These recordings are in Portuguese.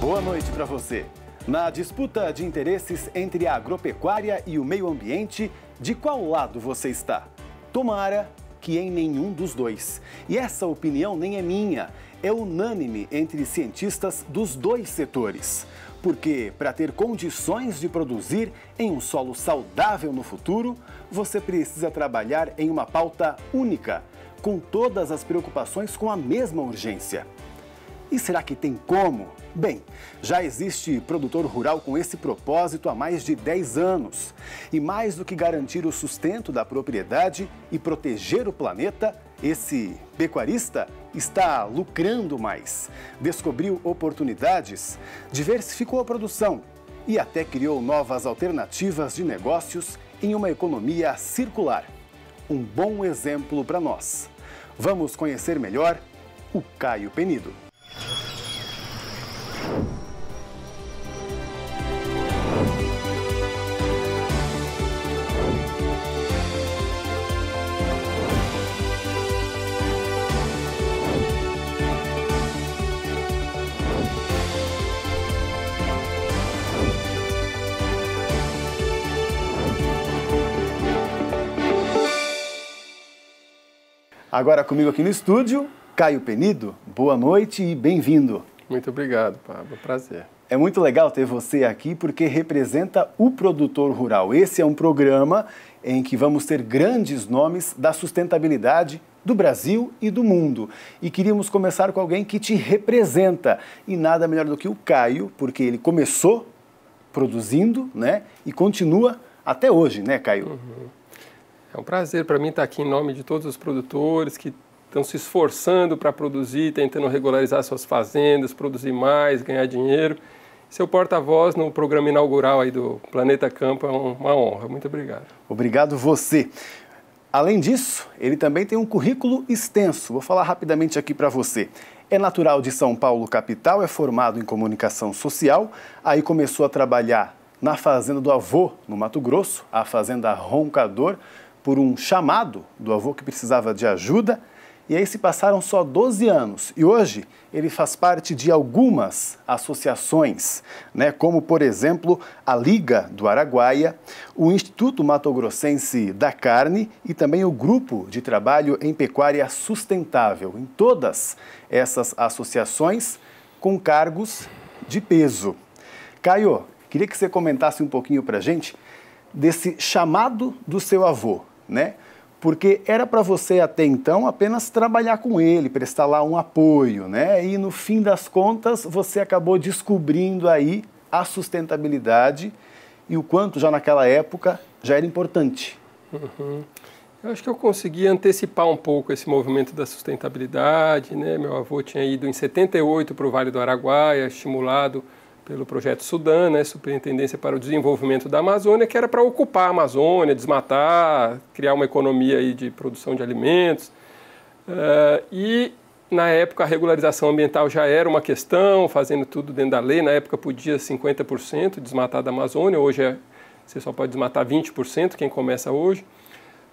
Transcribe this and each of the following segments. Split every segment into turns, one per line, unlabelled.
Boa noite para você. Na disputa de interesses entre a agropecuária e o meio ambiente, de qual lado você está? Tomara que em nenhum dos dois. E essa opinião nem é minha, é unânime entre cientistas dos dois setores. Porque para ter condições de produzir em um solo saudável no futuro, você precisa trabalhar em uma pauta única, com todas as preocupações com a mesma urgência. E será que tem como? Bem, já existe produtor rural com esse propósito há mais de 10 anos. E mais do que garantir o sustento da propriedade e proteger o planeta, esse pecuarista está lucrando mais. Descobriu oportunidades, diversificou a produção e até criou novas alternativas de negócios em uma economia circular. Um bom exemplo para nós. Vamos conhecer melhor o Caio Penido. Agora comigo aqui no estúdio, Caio Penido. Boa noite e bem-vindo. Muito obrigado, Pablo. Prazer. É muito legal ter você aqui porque representa o produtor rural. Esse é um programa em que vamos ter grandes nomes da sustentabilidade do Brasil e do mundo. E queríamos começar com alguém que te representa. E nada melhor do que o Caio, porque ele começou produzindo, né? E continua até hoje, né, Caio? Uhum. É
um prazer para mim estar aqui em nome de todos os produtores que estão se esforçando para produzir, tentando regularizar suas fazendas, produzir mais, ganhar dinheiro. Seu porta-voz no programa inaugural aí do Planeta Campo
é uma honra. Muito obrigado. Obrigado você. Além disso, ele também tem um currículo extenso. Vou falar rapidamente aqui para você. É natural de São Paulo, capital, é formado em comunicação social, aí começou a trabalhar na fazenda do avô, no Mato Grosso, a fazenda Roncador, por um chamado do avô que precisava de ajuda, e aí se passaram só 12 anos e hoje ele faz parte de algumas associações, né, como por exemplo a Liga do Araguaia, o Instituto Mato Grossense da Carne e também o Grupo de Trabalho em Pecuária Sustentável. Em todas essas associações com cargos de peso. Caio, queria que você comentasse um pouquinho para gente desse chamado do seu avô né? Porque era para você até então apenas trabalhar com ele, prestar lá um apoio, né? E no fim das contas, você acabou descobrindo aí a sustentabilidade e o quanto já naquela época já era importante. Uhum.
Eu acho que eu consegui antecipar um pouco esse movimento da sustentabilidade, né? Meu avô tinha ido em 78 para o Vale do Araguaia, estimulado pelo projeto Sudan, né, Superintendência para o Desenvolvimento da Amazônia, que era para ocupar a Amazônia, desmatar, criar uma economia aí de produção de alimentos. Uh, e na época a regularização ambiental já era uma questão, fazendo tudo dentro da lei. Na época podia 50% desmatar da Amazônia, hoje é, você só pode desmatar 20%, quem começa hoje.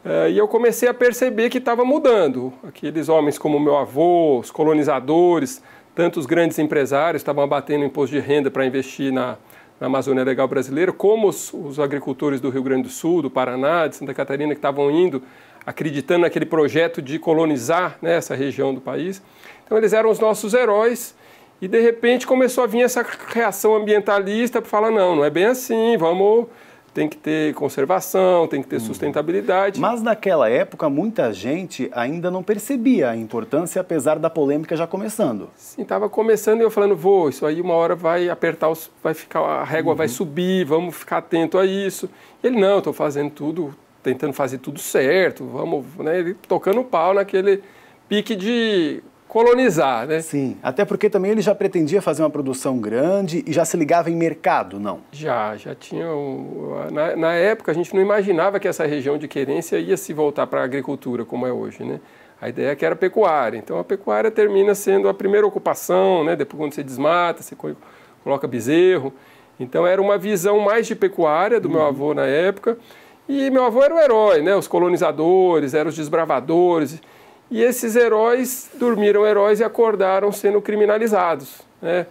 Uh, e eu comecei a perceber que estava mudando. Aqueles homens como meu avô, os colonizadores, tanto os grandes empresários estavam abatendo imposto de renda para investir na, na Amazônia Legal Brasileira, como os, os, agricultores do Rio Grande do Sul, do Paraná, de Santa Catarina, que estavam indo, acreditando naquele projeto de colonizar né, essa região do país. Então, eles eram os nossos heróis. E de repente começou a vir essa reação ambientalista para falar: não, não é bem assim, vamos tem
que ter conservação, tem que ter uhum. sustentabilidade. Mas naquela época, muita gente ainda não percebia a importância, apesar da polêmica já começando. Sim,
estava começando e eu falando, vou, isso aí uma hora vai apertar, os, vai ficar, a régua uhum. vai subir, vamos ficar atento a isso. Ele, não, estou fazendo tudo, tentando fazer tudo certo, vamos, né, ele tocando o pau
naquele pique de colonizar, né? Sim, até porque também ele já pretendia fazer uma produção grande e já se ligava em mercado, não?
Já, já tinha. O... Na, na, época a gente não imaginava que essa região de querência ia se voltar para a agricultura como é hoje, né? A ideia é que era pecuária. Então a pecuária termina sendo a primeira ocupação, né? Depois quando você desmata, você coloca bezerro. Então era uma visão mais de pecuária do uhum. meu avô na época. E meu avô era o herói, né? Os colonizadores, eram os desbravadores. E esses heróis dormiram heróis e acordaram sendo criminalizados. Né?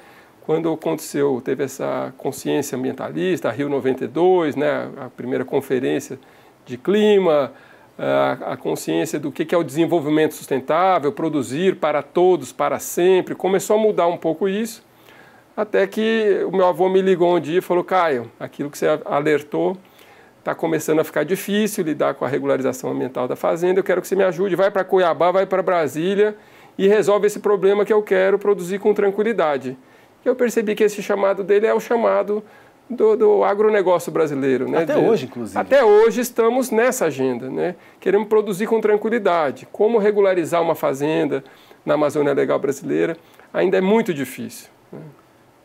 Quando aconteceu, teve essa consciência ambientalista, Rio 92, né? a primeira conferência de clima, a, consciência do que, é o desenvolvimento sustentável, produzir para todos, para sempre. Começou a mudar um pouco isso, até que o meu avô me ligou um dia e falou: Caio, aquilo que você alertou está começando a ficar difícil lidar com a regularização ambiental da fazenda, eu quero que você me ajude, vai para Cuiabá, vai para Brasília e resolve esse problema que eu quero produzir com tranquilidade. E eu percebi que esse chamado dele é o chamado do, do agronegócio brasileiro. Né? Até de, hoje, inclusive. Até hoje estamos nessa agenda. Né? Queremos produzir com tranquilidade. Como regularizar uma fazenda na Amazônia Legal Brasileira ainda é muito difícil.
Né?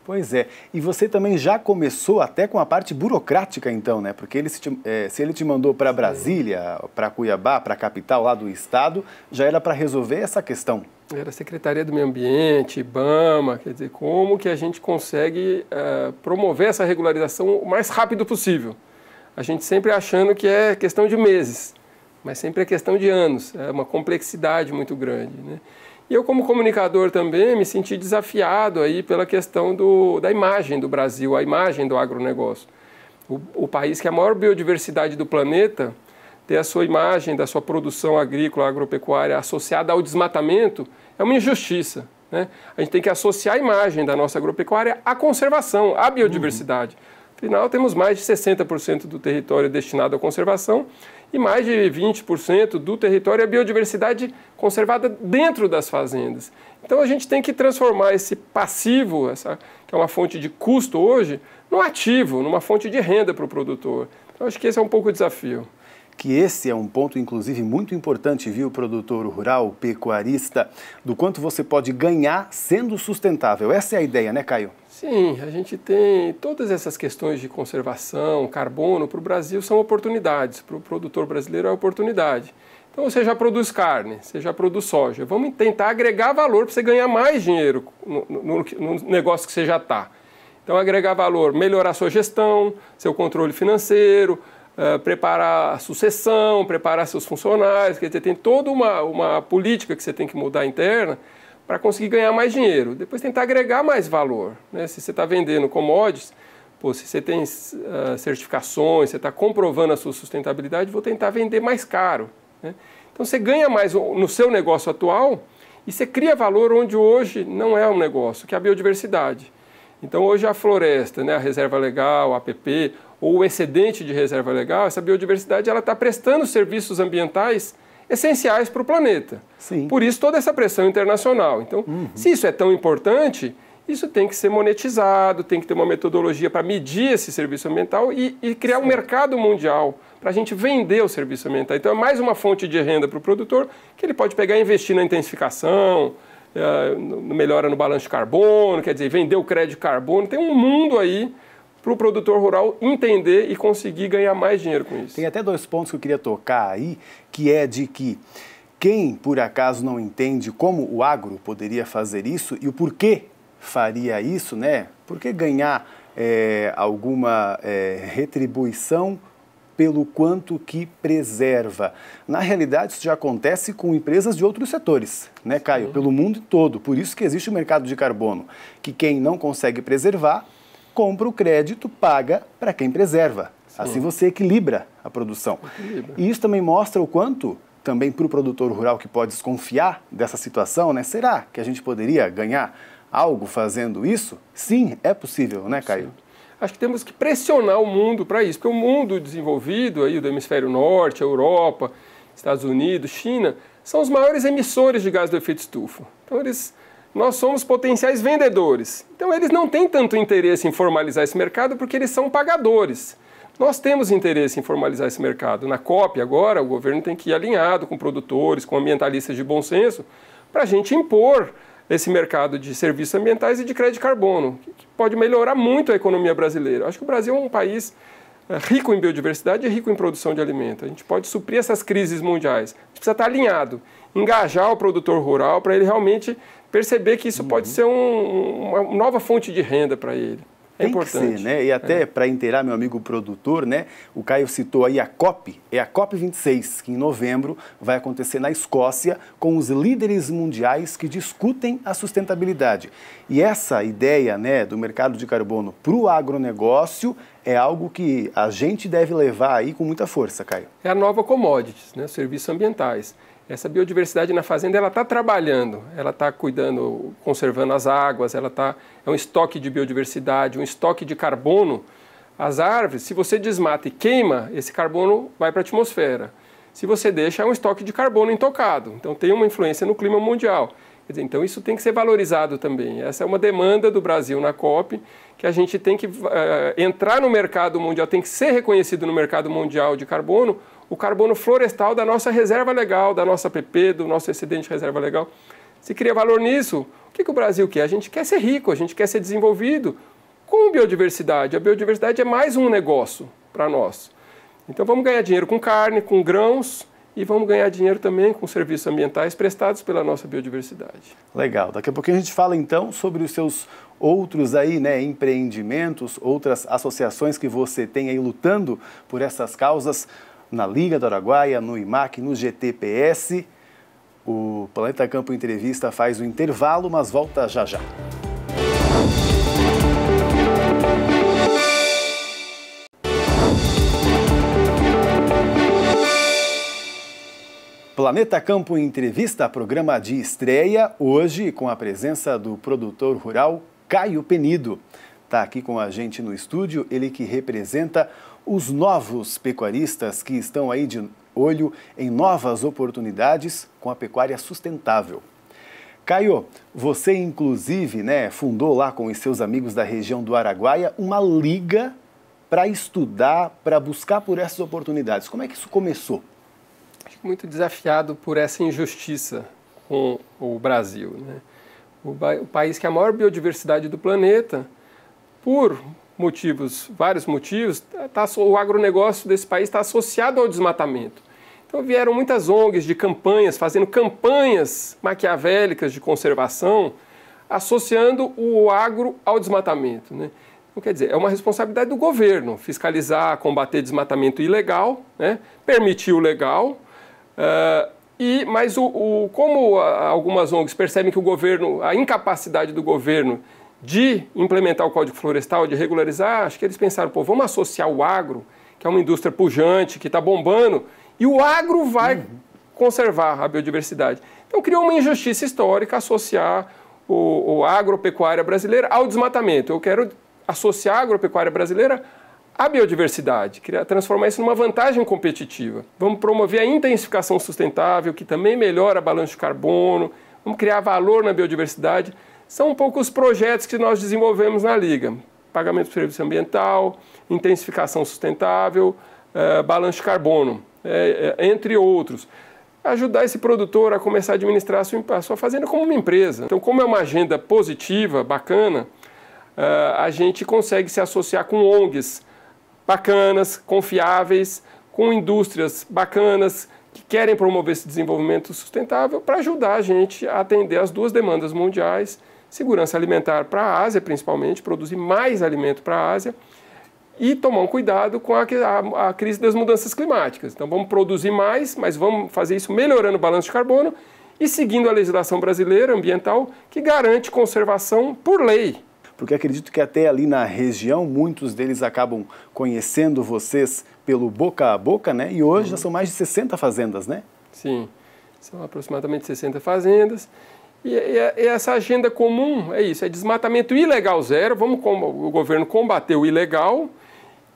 Pois é. E você também já começou até com a parte burocrática, então, né? Porque ele se, te, é, se ele te mandou para Brasília, para Cuiabá, para a capital lá do estado, já era para resolver essa questão.
Era Secretaria do Meio Ambiente, IBAMA, quer dizer, como que a gente consegue eh, promover essa regularização o mais rápido possível? A gente sempre achando que é questão de meses, mas sempre é questão de anos, é uma complexidade muito grande, né? E eu, como comunicador também, me senti desafiado aí pela questão do, da imagem do Brasil, a imagem do agronegócio. O, o país que é a maior biodiversidade do planeta, ter a sua imagem da sua produção agrícola, agropecuária associada ao desmatamento, é uma injustiça. Né? A gente tem que associar a imagem da nossa agropecuária à conservação, à biodiversidade. Uhum. Afinal, temos mais de 60% do território destinado à conservação e mais de 20% do território é biodiversidade conservada dentro das fazendas. Então a gente tem que transformar esse passivo, essa, que é uma fonte de custo hoje, num ativo, numa fonte de renda para o produtor.
Então acho que esse é um pouco o desafio que esse é um ponto, inclusive, muito importante, viu, produtor rural, pecuarista, do quanto você pode ganhar sendo sustentável. Essa é a ideia, né, Caio?
Sim, a gente tem todas essas questões de conservação, carbono, para o Brasil são oportunidades, para o produtor brasileiro é oportunidade. Então você já produz carne, você já produz soja. Vamos tentar agregar valor para você ganhar mais dinheiro no, no, no negócio que você já está. Então agregar valor, melhorar sua gestão, seu controle financeiro, ah, preparar a sucessão, preparar seus funcionários, quer dizer, tem toda uma, uma política que você tem que mudar interna para conseguir ganhar mais dinheiro. Depois tentar agregar mais valor. Né? Se você está vendendo commodities, pô, se você tem uh, certificações, você está comprovando a sua sustentabilidade, vou tentar vender mais caro. Né? Então você ganha mais no seu negócio atual e você cria valor onde hoje não é um negócio, que é a biodiversidade. Então hoje a floresta, né, a reserva legal, a APP, ou o excedente de reserva legal, essa biodiversidade ela está prestando serviços ambientais essenciais para o planeta. Sim. Por isso toda essa pressão internacional. Então, uhum. se isso é tão importante, isso tem que ser monetizado, tem que ter uma metodologia para medir esse serviço ambiental e, e criar Sim. um mercado mundial para a gente vender o serviço ambiental. Então é mais uma fonte de renda para o produtor que ele pode pegar e investir na intensificação, é, melhora no balanço de carbono, quer dizer, vender o crédito de carbono. Tem um mundo aí para o produtor rural entender e conseguir ganhar
mais dinheiro com isso. Tem até dois pontos que eu queria tocar aí, que é de que quem por acaso não entende como o agro poderia fazer isso e o porquê faria isso, né? Por que ganhar é, alguma é, retribuição pelo quanto que preserva. Na realidade, isso já acontece com empresas de outros setores, né, Caio? Sim. Pelo mundo todo. Por isso que existe o mercado de carbono, que quem não consegue preservar, compra o crédito, paga para quem preserva. Sim. Assim você equilibra a produção. Equilibra. E isso também mostra o quanto também para o produtor rural que pode desconfiar dessa situação, né? Será que a gente poderia ganhar algo fazendo isso? Sim, é possível, né, Caio? Sim acho que temos que pressionar o mundo para isso, porque o mundo
desenvolvido, aí, do hemisfério norte, Europa, Estados Unidos, China, são os maiores emissores de gás do efeito estufa. Então, eles, nós somos potenciais vendedores. Então, eles não têm tanto interesse em formalizar esse mercado porque eles são pagadores. Nós temos interesse em formalizar esse mercado. Na COP, agora, o governo tem que ir alinhado com produtores, com ambientalistas de bom senso, para a gente impor nesse mercado de serviços ambientais e de crédito de carbono, que pode melhorar muito a economia brasileira. Acho que o Brasil é um país é, rico em biodiversidade e rico em produção de alimento. A gente pode suprir essas crises mundiais. A gente precisa estar alinhado, engajar o produtor rural para ele realmente perceber que isso uhum. pode ser um, uma nova
fonte de renda para ele. É tem importante. que ser, né? E até é. para inteirar meu amigo produtor, né? O Caio citou aí a COP, é a COP 26, que em novembro vai acontecer na Escócia com os líderes mundiais que discutem a sustentabilidade. E essa ideia, né, do mercado de carbono para o agronegócio é algo que a gente deve levar aí com muita força, Caio.
É a nova commodities, né? Serviços ambientais. Essa biodiversidade na fazenda ela está trabalhando, ela está cuidando, conservando as águas, ela tá é um estoque de biodiversidade, um estoque de carbono. As árvores, se você desmata e queima, esse carbono vai para a atmosfera. Se você deixa, é um estoque de carbono intocado. Então tem uma influência no clima mundial. Dizer, então isso tem que ser valorizado também. Essa é uma demanda do Brasil na COP, que a gente tem que uh, entrar no mercado mundial, tem que ser reconhecido no mercado mundial de carbono o carbono florestal da nossa reserva legal, da nossa PP, do nosso excedente reserva legal. Se cria valor nisso, o que, que o Brasil quer? A gente quer ser rico, a gente quer ser desenvolvido com biodiversidade. A biodiversidade é mais um negócio para nós. Então vamos ganhar dinheiro com carne, com grãos e vamos ganhar dinheiro também com serviços ambientais prestados pela nossa biodiversidade.
Legal. Daqui a pouquinho a gente fala então sobre os seus outros aí, né, empreendimentos, outras associações que você tem aí lutando por essas causas na Liga do Araguaia, no IMAC, no GTPS. O Planeta Campo Entrevista faz o intervalo, mas volta já já. Planeta Campo Entrevista, programa de estreia, hoje com a presença do produtor rural Caio Penido. Está aqui com a gente no estúdio, ele que representa os novos pecuaristas que estão aí de olho em novas oportunidades com a pecuária sustentável. Caio, você inclusive né, fundou lá com os seus amigos da região do Araguaia uma liga para estudar, para buscar por essas oportunidades. Como é que isso começou?
Muito desafiado por essa injustiça com o Brasil. Né? O, o país que é a maior biodiversidade do planeta, por motivos, vários motivos, tá, o agronegócio desse país está associado ao desmatamento. Então vieram muitas ONGs de campanhas, fazendo campanhas maquiavélicas de conservação, associando o agro ao desmatamento. Né? Então, quer dizer, é uma responsabilidade do governo fiscalizar, combater desmatamento ilegal, né? permitir o legal. Uh, e, mas o, o, como algumas ONGs percebem que o governo, a incapacidade do governo de implementar o Código Florestal, de regularizar, acho que eles pensaram, pô, vamos associar o agro, que é uma indústria pujante, que está bombando, e o agro vai uhum. conservar a biodiversidade. Então criou uma injustiça histórica associar o, o agropecuária brasileira ao desmatamento. Eu quero associar a agropecuária brasileira à biodiversidade, criar, transformar isso numa vantagem competitiva. Vamos promover a intensificação sustentável, que também melhora o balanço de carbono, vamos criar valor na biodiversidade. São um pouco os projetos que nós desenvolvemos na Liga. Pagamento de serviço ambiental, intensificação sustentável, eh, balanço de carbono, eh, eh, entre outros. Ajudar esse produtor a começar a administrar a sua, a sua fazenda como uma empresa. Então, como é uma agenda positiva, bacana, a gente consegue se associar com ONGs bacanas, confiáveis, com indústrias bacanas, que querem promover esse desenvolvimento sustentável para ajudar a gente a atender as duas demandas mundiais segurança alimentar para a Ásia, principalmente, produzir mais alimento para a Ásia e tomar um cuidado com a, a, a, crise das mudanças climáticas. Então vamos produzir mais, mas vamos fazer isso melhorando o balanço de carbono
e seguindo a legislação brasileira ambiental que garante conservação por lei. Porque acredito que até ali na região muitos deles acabam conhecendo vocês pelo boca a boca, né? E hoje uhum. já são mais de 60 fazendas, né? Sim,
são aproximadamente 60 fazendas. E, e, e, essa agenda comum é isso, é desmatamento ilegal zero, vamos o governo combater o ilegal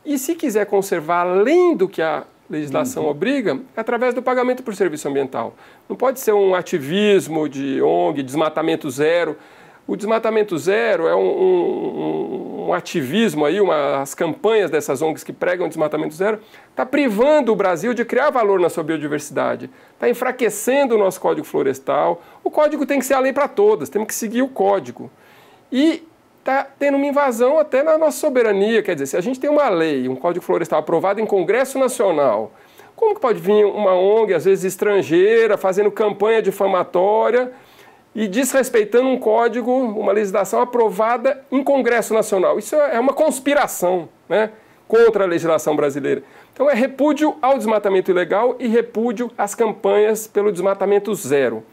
e se quiser conservar além do que a legislação uhum. obriga, é através do pagamento por serviço ambiental. Não pode ser um ativismo de ONG, desmatamento zero, o desmatamento zero é um, um, um ativismo aí, uma, as campanhas dessas ONGs que pregam desmatamento zero, está privando o Brasil de criar valor na sua biodiversidade, está enfraquecendo o nosso código florestal. O código tem que ser a lei para todas, temos que seguir o código. E está tendo uma invasão até na nossa soberania, quer dizer, se a gente tem uma lei, um código florestal aprovado em Congresso Nacional, como que pode vir uma ONG, às vezes estrangeira, fazendo campanha difamatória? e desrespeitando um código, uma legislação aprovada em Congresso Nacional. Isso é uma conspiração né, contra a legislação brasileira. Então é repúdio ao desmatamento ilegal e repúdio às campanhas pelo desmatamento zero.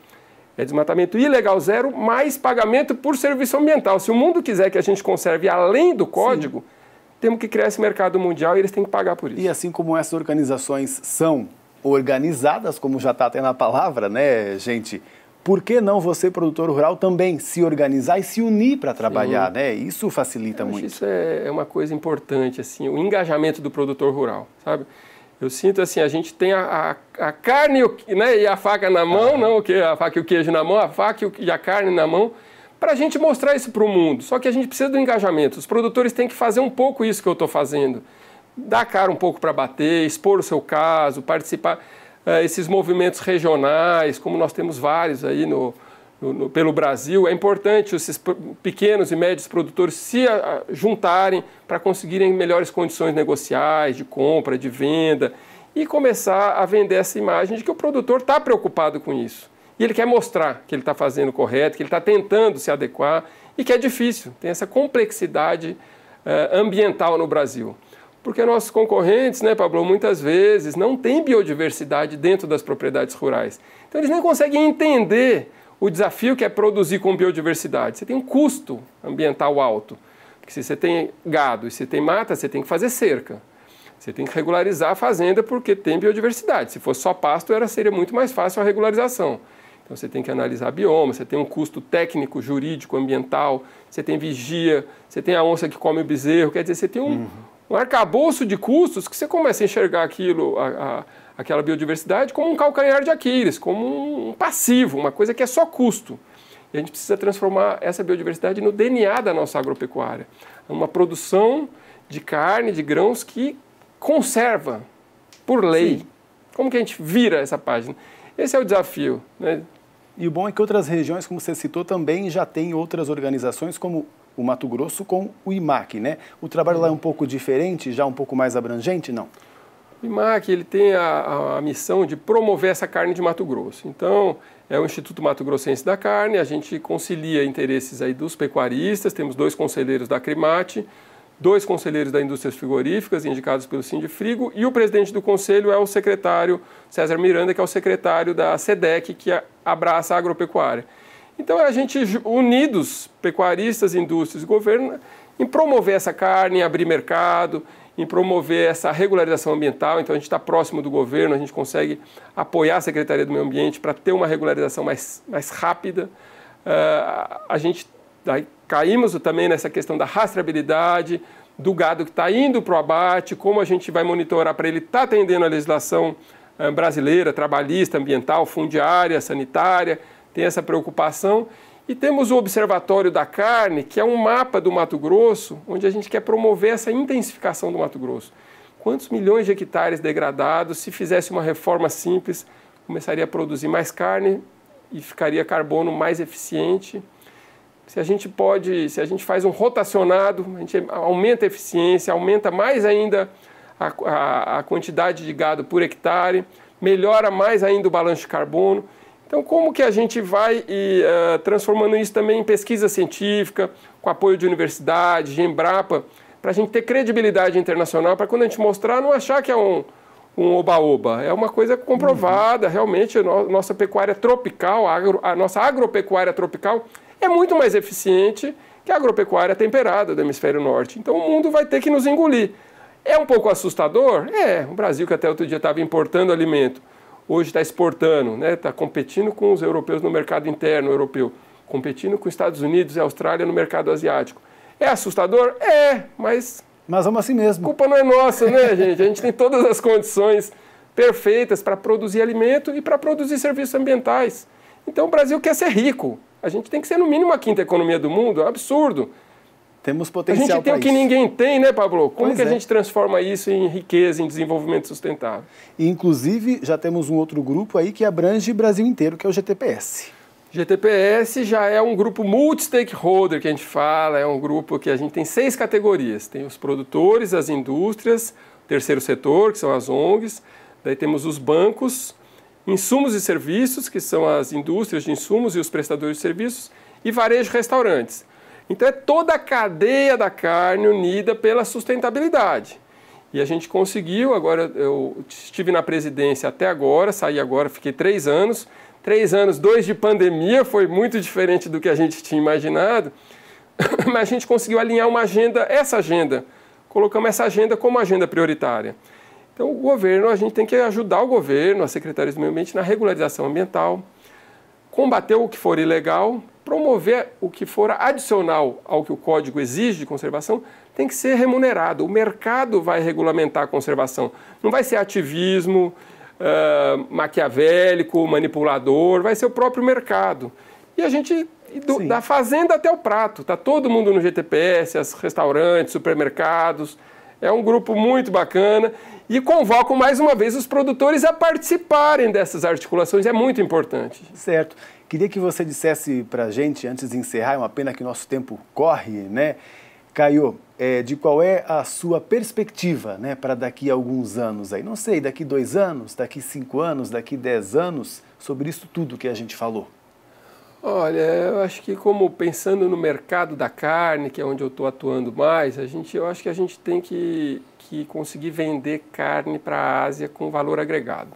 É desmatamento ilegal zero mais pagamento por serviço ambiental. Se o mundo quiser que a gente
conserve além do código, Sim. temos que criar esse mercado mundial e eles têm que pagar por isso. E assim como essas organizações são organizadas, como já está até na palavra, né, gente? por que não você, produtor rural, também se organizar e se unir para trabalhar, Sim. né? Isso
facilita muito. isso é, é uma coisa importante, assim, o engajamento do produtor rural, sabe? Eu sinto assim, a gente tem a, a, a carne né, e a faca na mão, ah. não o que a faca e o queijo na mão, a faca e a carne na mão, para a gente mostrar isso para o mundo. Só que a gente precisa do engajamento. Os produtores têm que fazer um pouco isso que eu estou fazendo, dar cara um pouco para bater, expor o seu caso, participar. É, esses movimentos regionais, como nós temos vários aí no, no, no, pelo Brasil, é importante esses pequenos e médios produtores se ah, ah, juntarem para conseguirem melhores condições negociais, de compra, de venda, e começar a vender essa imagem de que o produtor está preocupado com isso. E ele quer mostrar que ele está fazendo correto, que ele está tentando se adequar e que é difícil, tem essa complexidade uh, ambiental no Brasil. Porque nossos concorrentes, né, Pablo, muitas vezes não têm biodiversidade dentro das propriedades rurais. Então eles nem conseguem entender o desafio que é produzir com biodiversidade. Você tem um custo ambiental alto. Porque se você tem gado e se tem mata, você tem que fazer cerca. Você tem que regularizar a fazenda porque tem biodiversidade. Se fosse só pasto, era, seria muito mais fácil a regularização. Então você tem que analisar bioma, você tem um custo técnico, jurídico, ambiental, você tem vigia, você tem a onça que come o bezerro, quer dizer, você tem um, uhum um arcabouço de custos que você começa a enxergar aquilo, a, a, aquela biodiversidade, como um calcanhar de Aquiles, como um passivo, uma coisa que é só custo. E a gente precisa transformar essa biodiversidade no DNA da nossa agropecuária. É uma produção de carne, de grãos que conserva,
por lei. Sim. Como que a gente vira essa página? Esse é o desafio. Né? E o bom é que outras regiões, como você citou, também já têm outras organizações como o Mato Grosso com o IMAC, né? O trabalho lá é um pouco diferente, já um pouco mais abrangente, não?
O IMAC ele tem a, a missão de promover essa carne de Mato Grosso. Então, é o Instituto Mato Grossense da Carne, a gente concilia interesses aí dos pecuaristas, temos dois conselheiros da Cremate, dois conselheiros da Indústrias Frigoríficas, indicados pelo Sindifrigo, e o presidente do conselho é o secretário César Miranda, que é o secretário da SEDEC, que abraça a agropecuária. Então é a gente unidos, pecuaristas, indústrias e governo, né, em promover essa carne, em abrir mercado, em promover essa regularização ambiental. Então a gente está próximo do governo, a gente consegue apoiar a Secretaria do Meio Ambiente para ter uma regularização mais, mais rápida. Uh, a gente daí, caímos também nessa questão da rastreabilidade do gado que está indo para o abate, como a gente vai monitorar para ele estar tá atendendo a legislação ah, brasileira, trabalhista, ambiental, fundiária, sanitária tem essa preocupação. E temos o Observatório da Carne, que é um mapa do Mato Grosso, onde a gente quer promover essa intensificação do Mato Grosso. Quantos milhões de hectares degradados, se fizesse uma reforma simples, começaria a produzir mais carne e ficaria carbono mais eficiente. Se a gente pode, se a gente faz um rotacionado, a gente aumenta a eficiência, aumenta mais ainda a, a, a quantidade de gado por hectare, melhora mais ainda o balanço de carbono. Então, como que a gente vai e, uh, transformando isso também em pesquisa científica, com apoio de universidades, de Embrapa, para a gente ter credibilidade internacional, para quando a gente mostrar, não achar que é um oba-oba. Um é uma coisa comprovada, uhum. realmente, a nossa pecuária tropical, agro, a nossa agropecuária tropical é muito mais eficiente que a agropecuária temperada do hemisfério norte. Então, o mundo vai ter que nos engolir. É um pouco assustador? É, o Brasil que até outro dia estava importando alimento hoje está exportando, né? está competindo com os europeus no mercado interno europeu, competindo com os Estados Unidos e Austrália no mercado asiático. É assustador? É, mas. Mas vamos assim mesmo. Culpa não é nossa, né, gente? A gente tem todas as condições perfeitas para produzir alimento e para produzir serviços ambientais. Então o Brasil quer ser rico. A gente tem que ser no mínimo a quinta economia do mundo, é um absurdo. Temos potencial. A gente tem o que isso. ninguém tem, né, Pablo? Como pois que é. a gente transforma isso em riqueza, em desenvolvimento
sustentável? E, inclusive, já temos um outro grupo aí que abrange o Brasil inteiro, que é o GTPS.
GTPS já é um grupo multi-stakeholder que a gente fala, é um grupo que a gente tem seis categorias. Tem os produtores, as indústrias, terceiro setor, que são as ONGs, daí temos os bancos, insumos e serviços, que são as indústrias de insumos e os prestadores de serviços, e varejo restaurantes. Então é toda a cadeia da carne unida pela sustentabilidade. E a gente conseguiu, agora eu estive na presidência até agora, saí agora, fiquei três anos. Três anos, dois de pandemia, foi muito diferente do que a gente tinha imaginado. Mas a gente conseguiu alinhar uma agenda, essa agenda. Colocamos essa agenda como agenda prioritária. Então o governo, a gente tem que ajudar o governo, as secretarias do meio ambiente, na regularização ambiental, combater o que for ilegal promover o que for adicional ao que o código exige de conservação tem que ser remunerado. O mercado vai regulamentar a conservação. Não vai ser ativismo uh, maquiavélico, manipulador, vai ser o próprio mercado. E a gente, do, da fazenda até o prato, está todo mundo no GTPS, as restaurantes, supermercados. É um grupo muito bacana e convoco
mais uma vez os produtores a participarem dessas articulações, é muito importante. Certo. Queria que você dissesse para a gente, antes de encerrar, é uma pena que nosso tempo corre, né? Caio, é, de qual é a sua perspectiva né, para daqui a alguns anos aí? Não sei, daqui dois anos, daqui cinco anos, daqui dez anos, sobre isso tudo que a gente falou.
Olha, eu acho que como pensando no mercado da carne, que é onde eu estou atuando mais, a gente, eu acho que a gente tem que, que conseguir vender carne para a Ásia com valor agregado.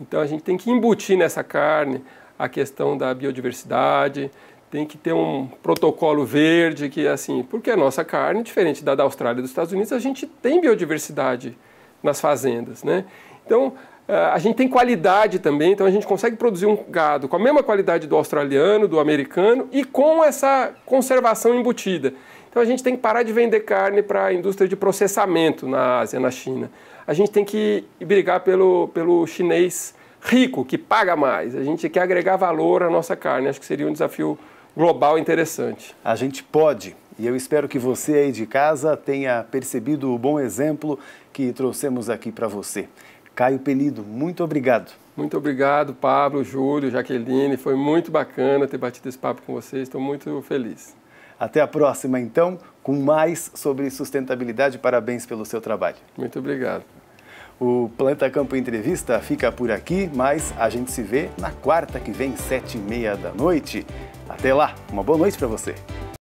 Então a gente tem que embutir nessa carne a questão da biodiversidade, tem que ter um protocolo verde, que assim, porque a nossa carne, diferente da da Austrália e dos Estados Unidos, a gente tem biodiversidade nas fazendas, né? Então, eh, a gente tem qualidade também, então a gente consegue produzir um gado com a mesma qualidade do australiano, do americano e com essa conservação embutida. Então a gente tem que parar de vender carne para a indústria de processamento na Ásia, na China. A gente tem que brigar pelo, pelo chinês rico, que paga mais. A gente quer agregar valor à
nossa carne. Acho que seria um desafio global interessante. A gente pode. E eu espero que você aí de casa tenha percebido o bom exemplo que trouxemos aqui para você. Caio Penido, muito obrigado.
Muito obrigado, Pablo, Júlio, Jaqueline. Foi muito
bacana ter batido esse papo com vocês. Estou muito feliz. Até a próxima, então, com mais sobre sustentabilidade. Parabéns pelo seu trabalho. Muito obrigado. O Planta Campo Entrevista fica por aqui, mas a gente se vê na quarta que vem, sete e meia da noite. Até lá, uma boa noite para você.